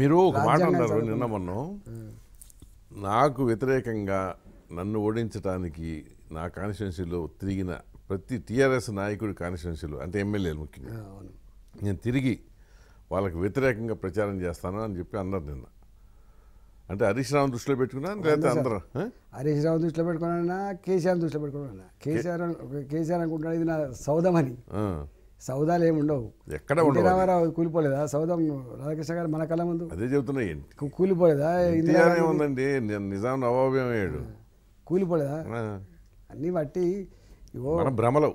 మీరు ఒక మాట అన్నారు నిన్న మొన్న నాకు వ్యతిరేకంగా నన్ను ఓడించడానికి నా కాన్స్టిట్యున్సీలో తిరిగిన ప్రతి టీఆర్ఎస్ నాయకుడి కాన్స్టిట్యున్సీలో అంటే ఎమ్మెల్యేలు ముఖ్యంగా నేను తిరిగి వాళ్ళకి వ్యతిరేకంగా ప్రచారం చేస్తాను అని చెప్పి అన్నారు నిన్న అంటే హరీష్ రావు దృష్టిలో పెట్టుకున్నాను లేదా అందరూ హరీష్ రావు దృష్టిలో పెట్టుకున్నా కేసీఆర్ దృష్టిలో పెట్టుకున్నా కేసీఆర్ కేసీఆర్ అనుకుంటున్నాడు ఇది నా సౌదమని సౌదాలు ఏమి ఉండవు ఎక్కడ రామారావు కూలిపోలేదా సౌదం రాధాకృష్ణ గారు మన కళ ముందు అదే చెబుతున్నాయి కూలిపోలేదా ఉందండి నిజాం నవాబేమయ్యాడు కూలిపోలేదా అన్నీ బట్టి భ్రమలవు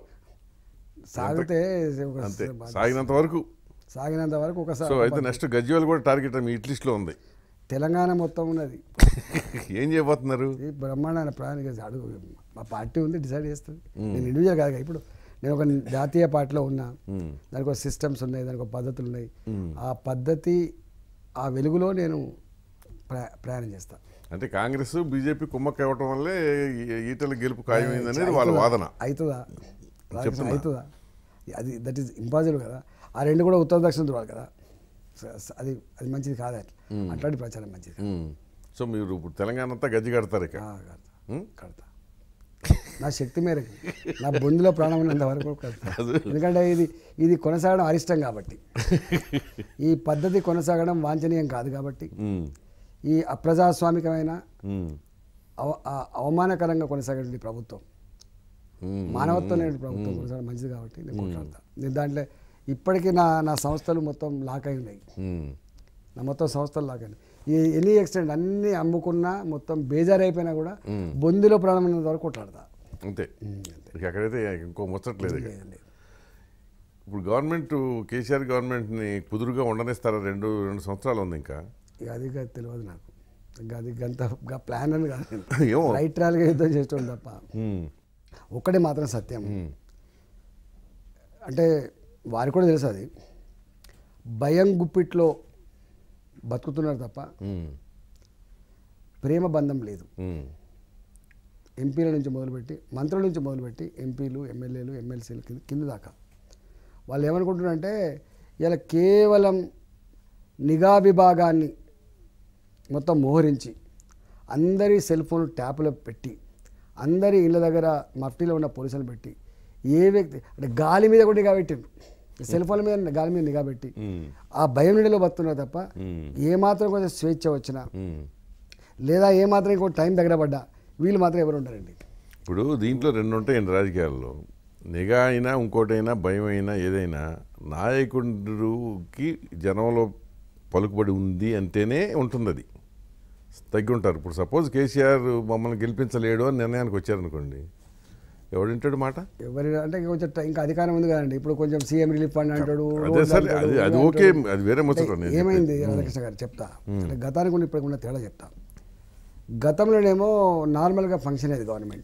సాగితే సాగినంత వరకు సాగినంత వరకు ఒకసారి అయితే నెక్స్ట్ గజ్వేల్ కూడా టార్గెట్ మీ ఇట్ లిస్ట్లో ఉంది తెలంగాణ మొత్తం ఉన్నది ఏం చేయబోతున్నారు బ్రహ్మాండ ప్రాణిక అడుగు మా పార్టీ ఉంది డిసైడ్ చేస్తుంది నేను ఇండివిజువల్ కాదు ఇప్పుడు నేను ఒక జాతీయ పార్టీలో ఉన్నా దానికి ఒక సిస్టమ్స్ ఉన్నాయి దానికి ఒక పద్ధతులు ఉన్నాయి ఆ పద్ధతి ఆ వెలుగులో నేను ప్రయాణం చేస్తాను అంటే కాంగ్రెస్ బీజేపీ కుమ్మక్క ఇవ్వటం వల్లే ఈటల గెలుపు ఖాయమైందనేది వాళ్ళ వాదన అవుతుందా అవుతుందా అది దట్ ఈస్ ఇంపాసిబుల్ కదా ఆ రెండు కూడా ఉత్తర దక్షిణ ధృవాలు కదా అది అది మంచిది కాదు అట్లా అట్లాంటి ప్రచారం మంచిది సో మీరు ఇప్పుడు తెలంగాణ అంతా గజ్జి కడతారు ఇక కడతా నా శక్తి మేరకు నా బొందిలో ప్రాణం ఉన్నంత వరకు ఎందుకంటే ఇది ఇది కొనసాగడం అరిష్టం కాబట్టి ఈ పద్ధతి కొనసాగడం వాంఛనీయం కాదు కాబట్టి ఈ అప్రజాస్వామికమైన అవమానకరంగా కొనసాగేటువంటి ప్రభుత్వం మానవత్వం లేని ప్రభుత్వం కొనసాగడం మంచిది కాబట్టి నేను కొట్లాడతాను నేను దాంట్లో ఇప్పటికీ నా నా సంస్థలు మొత్తం లాక్ అయి ఉన్నాయి నా మొత్తం సంస్థలు లాక్ అయినాయి ఎనీ ఎక్స్టెంట్ అన్ని అమ్ముకున్నా మొత్తం బేజారైపోయినా కూడా బొందిలో ప్రాణమైనంత వరకు కొట్లాడతా అంతే ఇక అక్కడైతే ఇంకో ముచ్చట్లేదు ఇక ఇప్పుడు గవర్నమెంట్ కేసీఆర్ గవర్నమెంట్ని కుదురుగా ఉండనిస్తారా రెండు రెండు సంవత్సరాలు ఉంది ఇంకా అది తెలియదు నాకు అది గంత ప్లాన్ అని కాదు రైట్ రైట్రాల్గా యుద్ధం చేస్తుంది తప్ప ఒక్కడే మాత్రం సత్యం అంటే వారికి కూడా తెలుసు అది భయం గుప్పిట్లో బతుకుతున్నారు తప్ప ప్రేమ బంధం లేదు ఎంపీల నుంచి మొదలుపెట్టి మంత్రుల నుంచి మొదలుపెట్టి ఎంపీలు ఎమ్మెల్యేలు ఎమ్మెల్సీలు కింద కింద దాకా వాళ్ళు ఏమనుకుంటున్నారంటే ఇలా కేవలం నిఘా విభాగాన్ని మొత్తం మోహరించి అందరి సెల్ ఫోన్ ట్యాప్లో పెట్టి అందరి ఇళ్ళ దగ్గర మఫ్టీలో ఉన్న పోలీసులు పెట్టి ఏ వ్యక్తి అంటే గాలి మీద కూడా నిఘా పెట్టి సెల్ ఫోన్ మీద గాలి మీద నిఘా పెట్టి ఆ భయం నీడలో బతున్నారు తప్ప ఏమాత్రం కొంచెం స్వేచ్ఛ వచ్చినా లేదా ఏమాత్రం ఇంకో టైం దగ్గర పడ్డా వీళ్ళు మాత్రం ఎవరు ఉండరండి ఇప్పుడు దీంట్లో రెండు ఉంటాయండి రాజకీయాల్లో నిఘా అయినా ఇంకోటైనా భయం అయినా ఏదైనా నాయకుడికి జనంలో పలుకుబడి ఉంది అంటేనే ఉంటుంది అది తగ్గి ఉంటారు ఇప్పుడు సపోజ్ కేసీఆర్ మమ్మల్ని గెలిపించలేడు అని నిర్ణయానికి వచ్చారనుకోండి ఎవడు వింటాడు మాట ఎవరి అంటే కొంచెం ఇంకా అధికారం ఉంది కదండి ఇప్పుడు కొంచెం సీఎం రిలీఫ్ ఫండ్ అంటాడు అది ఓకే అది వేరే ఏమైంది రాధాకృష్ణ గారు చెప్తా అంటే గతానికి ఇప్పుడు ఉన్న తేడా చెప్తా గతంలోనేమో నార్మల్గా ఫంక్షన్ అయ్యేది గవర్నమెంట్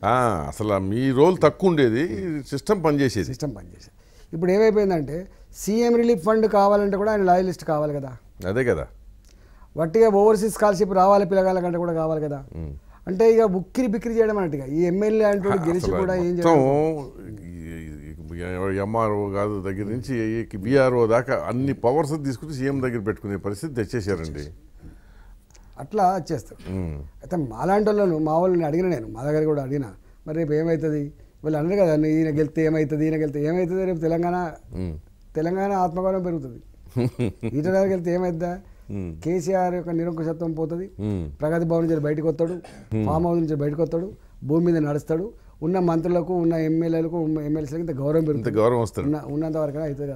అసలు మీ రోల్ తక్కువ ఉండేది సిస్టమ్ పనిచేసేది సిస్టమ్ పనిచేసేది ఇప్పుడు ఏమైపోయిందంటే సీఎం రిలీఫ్ ఫండ్ కావాలంటే కూడా ఆయన లాయలిస్ట్ కావాలి కదా అదే కదా వట్టిగా ఓవర్సీస్ స్కాలర్షిప్ రావాలి పిల్లగాళ్ళ కంటే కూడా కావాలి కదా అంటే ఇక బుక్కిరి బిక్కిరి చేయడం అన్నట్టు ఈ ఎమ్మెల్యే అంటే గెలిచి కూడా ఏం ఎంఆర్ఓ కాదు దగ్గర నుంచి బీఆర్ఓ దాకా అన్ని పవర్స్ తీసుకుని సీఎం దగ్గర పెట్టుకునే పరిస్థితి తెచ్చేసారండి అట్లా వచ్చేస్తారు అయితే మాలాంటి వాళ్ళను మా వాళ్ళని అడిగిన నేను మా దగ్గర కూడా అడిగిన మరి రేపు ఏమవుతుంది వీళ్ళు అన్నారు కదా ఈయన గెలితే ఏమవుతుంది ఈయన గెలితే ఏమవుతుంది రేపు తెలంగాణ తెలంగాణ ఆత్మగౌరవం పెరుగుతుంది ఈటర్ దగ్గరికి వెళ్తే ఏమైద్దా కేసీఆర్ యొక్క నిరంకుశత్వం పోతుంది ప్రగతి భవన్ నుంచి బయటకు వస్తాడు ఫామ్ హౌస్ నుంచి బయటకు వస్తాడు భూమి మీద నడుస్తాడు ఉన్న మంత్రులకు ఉన్న ఎమ్మెల్యేలకు ఎమ్మెల్సీలకు ఇంత గౌరవం పెరుగుతుంది గౌరవం వస్తుంది ఉన్నంత వరకు అవుతుంది